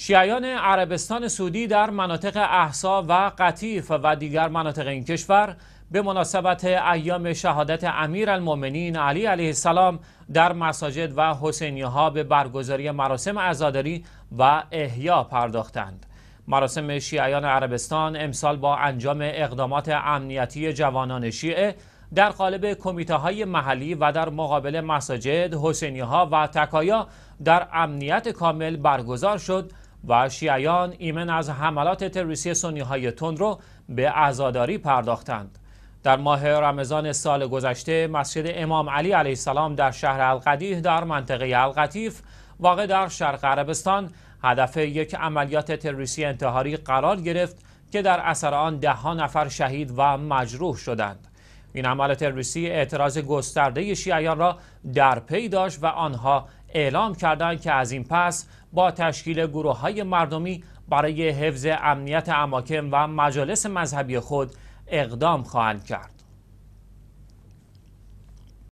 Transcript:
شیعیان عربستان سعودی در مناطق احسا و قطیف و دیگر مناطق این کشور به مناسبت ایام شهادت امیر المومنین علی علیه السلام در مساجد و حسینی ها به برگزاری مراسم عزاداری و احیا پرداختند. مراسم شیعیان عربستان امسال با انجام اقدامات امنیتی جوانان شیعه در قالب کمیته های محلی و در مقابل مساجد، حسینی ها و تکایا در امنیت کامل برگزار شد و شیعیان ایمن از حملات تروریستی سنی های رو به عزاداری پرداختند در ماه رمضان سال گذشته مسجد امام علی علیه السلام در شهر القدیه در منطقه القطیف واقع در شرق عربستان هدف یک عملیات تروریستی انتحاری قرار گرفت که در اثر آن ده ها نفر شهید و مجروح شدند این عمل تروریستی اعتراض گسترده شیعیان را در پی داشت و آنها اعلام کردند که از این پس با تشکیل گروه های مردمی برای حفظ امنیت اماکن و مجالس مذهبی خود اقدام خواهند کرد.